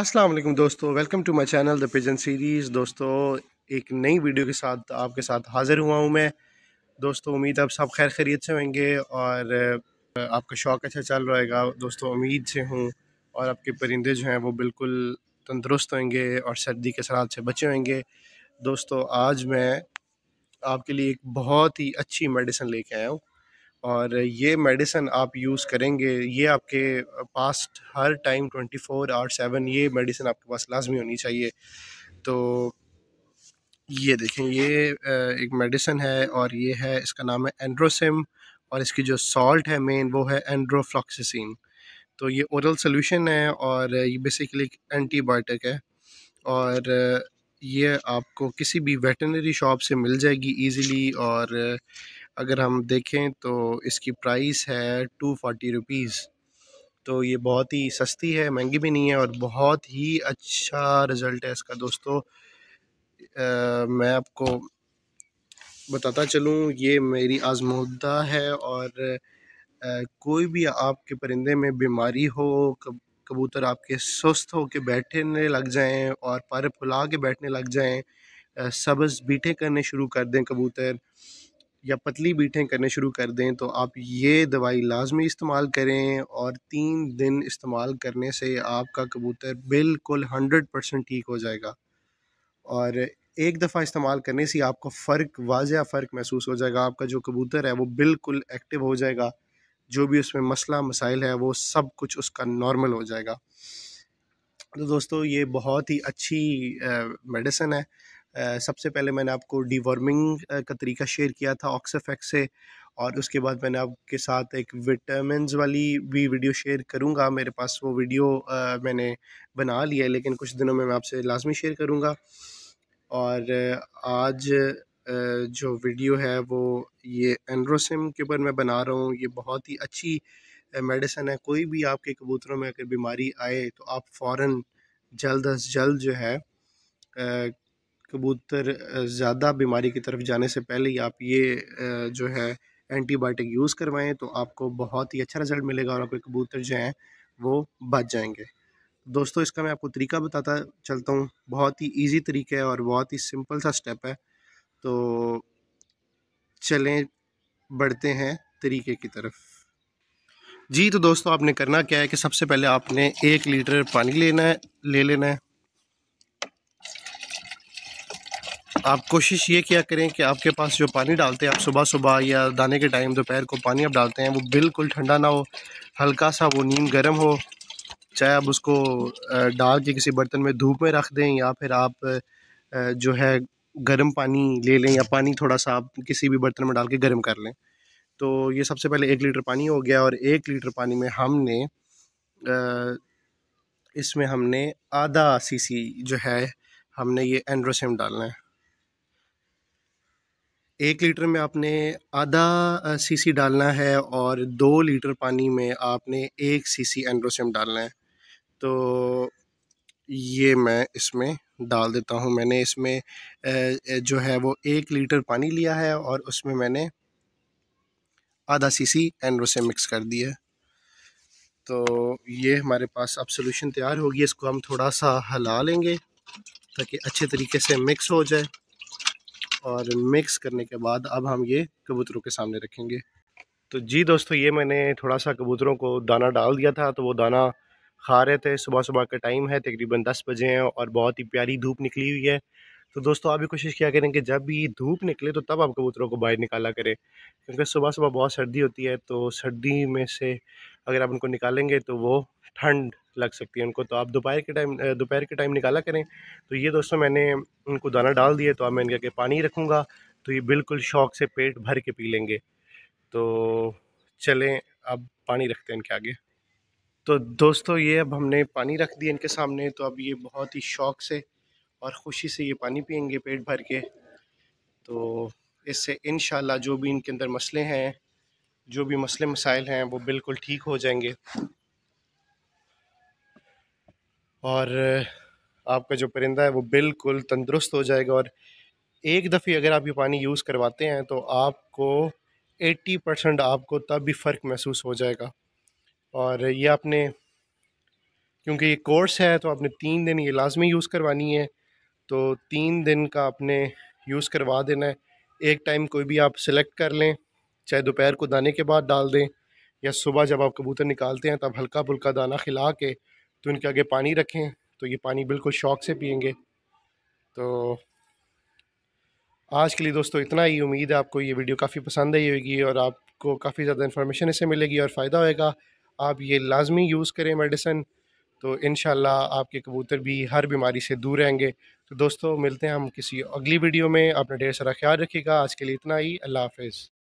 अस्सलाम वालेकुम दोस्तों welcome to my channel the pigeon series दोस्तों एक नई वीडियो के साथ आपके साथ हाज़िर हुआ हूं मैं दोस्तों उम्मीद आप सब खैर खैरियत से होंगे और आपका शौक़ अच्छा चल रहेगा दोस्तों उम्मीद से हूं और आपके परिंदे जो हैं वो बिल्कुल तंदरुस्त होंगे और सर्दी के सरात से बचे होंगे दोस्तों आज मैं आपके लिए एक बहुत ही अच्छी मेडिसन लेके आया हूँ और ये मेडिसन आप यूज़ करेंगे ये आपके पास हर time twenty four hour seven ये मेडिसन आपके पास लाजमी होनी चाहिए तो ये देखें ये एक मेडिसन है और ये है इसका नाम है एंड्रोसिम और इसकी जो सॉल्ट है मेन वो है एंड्रोफ्लॉक्सिसिन तो ये ओरल सोल्यूशन है और ये बेसिकली एक एंटीबायोटिक है और ये आपको किसी भी वेटनरी शॉप से मिल जाएगी इजीली और अगर हम देखें तो इसकी प्राइस है टू फोर्टी रुपीज़ तो ये बहुत ही सस्ती है महंगी भी नहीं है और बहुत ही अच्छा रिज़ल्ट है इसका दोस्तों आ, मैं आपको बताता चलूँ ये मेरी आजमूदा है और आ, कोई भी आपके परिंदे में बीमारी हो कब, कबूतर आपके सुस्त हो के बैठने लग जाएं और पर फुला के बैठने लग जाएं सब्ज़ बीठे करने शुरू कर दें कबूतर या पतली बीठें करने शुरू कर दें तो आप ये दवाई लाजमी इस्तेमाल करें और तीन दिन इस्तेमाल करने से आपका कबूतर बिल्कुल हंड्रेड परसेंट ठीक हो जाएगा और एक दफ़ा इस्तेमाल करने से आपको फ़र्क वाजिया फ़र्क महसूस हो जाएगा आपका जो कबूतर है वो बिल्कुल एक्टिव हो जाएगा जो भी उसमें मसला मसाइल है वो सब कुछ उसका नॉर्मल हो जाएगा तो दोस्तों ये बहुत ही अच्छी मेडिसन है सबसे पहले मैंने आपको डिवर्मिंग का तरीका शेयर किया था ऑक्सफेक्ट से और उसके बाद मैंने आपके साथ एक विटामिन वाली भी वीडियो शेयर करूँगा मेरे पास वो वीडियो आ, मैंने बना लिया है लेकिन कुछ दिनों में मैं आपसे लाजमी शेयर करूँगा और आज जो वीडियो है वो ये एंड्रोसिम के ऊपर मैं बना रहा हूँ ये बहुत ही अच्छी मेडिसन है कोई भी आपके कबूतरों में अगर बीमारी आए तो आप फ़ौर जल्द अज जल्द जो है कबूतर ज़्यादा बीमारी की तरफ जाने से पहले ही आप ये जो है एंटीबायोटिक यूज़ करवाएं तो आपको बहुत ही अच्छा रिज़ल्ट मिलेगा और आपके कबूतर जो हैं वो बच जाएंगे दोस्तों इसका मैं आपको तरीका बताता चलता हूँ बहुत ही ईज़ी तरीका है और बहुत ही सिंपल सा स्टेप है तो चलें बढ़ते हैं तरीके की तरफ जी तो दोस्तों आपने करना क्या है कि सबसे पहले आपने एक लीटर पानी लेना है ले लेना है आप कोशिश ये किया करें कि आपके पास जो पानी डालते हैं आप सुबह सुबह या दाने के टाइम दोपहर को पानी आप डालते हैं वो बिल्कुल ठंडा ना हो हल्का सा वो नीम गर्म हो चाहे आप उसको डाल के किसी बर्तन में धूप में रख दें या फिर आप जो है गर्म पानी ले लें या पानी थोड़ा सा आप किसी भी बर्तन में डाल के गर्म कर लें तो ये सबसे पहले एक लीटर पानी हो गया और एक लीटर पानी में हमने इसमें हमने आधा सीसी जो है हमने ये एंड्रोसिम डालना है एक लीटर में आपने आधा सीसी डालना है और दो लीटर पानी में आपने एक सीसी एंड्रोसियम डालना है तो ये मैं इसमें डाल देता हूँ मैंने इसमें जो है वो एक लीटर पानी लिया है और उसमें मैंने आधा सीसी सी मिक्स कर दिया है तो ये हमारे पास अब सोल्यूशन तैयार होगी इसको हम थोड़ा सा हिला लेंगे ताकि अच्छे तरीके से मिक्स हो जाए और मिक्स करने के बाद अब हम ये कबूतरों के सामने रखेंगे तो जी दोस्तों ये मैंने थोड़ा सा कबूतरों को दाना डाल दिया था तो वो दाना खा रहे थे सुबह सुबह का टाइम है तकरीबन दस बजे हैं और बहुत ही प्यारी धूप निकली हुई है तो दोस्तों आप भी कोशिश किया करें कि जब भी धूप निकले तो तब आप कबूतरों को बाहर निकाला करें क्योंकि सुबह सुबह बहुत सर्दी होती है तो सर्दी में से अगर आप उनको निकालेंगे तो वो ठंड लग सकती है उनको तो आप दोपहर के टाइम दोपहर के टाइम निकाला करें तो ये दोस्तों मैंने उनको दाना डाल दिया तो अब मैं इनके आगे पानी रखूँगा तो ये बिल्कुल शौक से पेट भर के पी लेंगे तो चलें अब पानी रखते हैं इनके आगे तो दोस्तों ये अब हमने पानी रख दिया इनके सामने तो अब ये बहुत ही शौक से और ख़ुशी से ये पानी पियेंगे पेट भर के तो इससे इन जो भी इनके अंदर मसले हैं जो भी मसले मसाइल हैं वो बिल्कुल ठीक हो जाएंगे और आपका जो परिंदा है वो बिल्कुल तंदुरुस्त हो जाएगा और एक दफ़े अगर आप ये पानी यूज़ करवाते हैं तो आपको 80 परसेंट आपको तब भी फ़र्क महसूस हो जाएगा और ये आपने क्योंकि ये कोर्स है तो आपने तीन दिन ये लाजमी यूज़ करवानी है तो तीन दिन का आपने यूज़ करवा देना है एक टाइम कोई भी आप सिलेक्ट कर लें चाहे दोपहर को दाने के बाद डाल दें या सुबह जब आप कबूतर निकालते हैं तब हल्का फुल्का दाना खिला के तो इनके आगे पानी रखें तो ये पानी बिल्कुल शौक से पियेंगे तो आज के लिए दोस्तों इतना ही उम्मीद है आपको ये वीडियो काफ़ी पसंद आई होगी और आपको काफ़ी ज़्यादा इन्फॉर्मेशन इसे मिलेगी और फ़ायदा होएगा आप ये लाजमी यूज़ करें मेडिसन तो इन आपके कबूतर भी हर बीमारी से दूर रहेंगे तो दोस्तों मिलते हैं हम किसी अगली वीडियो में अपना ढेर सारा ख्याल रखिएगा आज के लिए इतना ही अल्लाह हाफिज़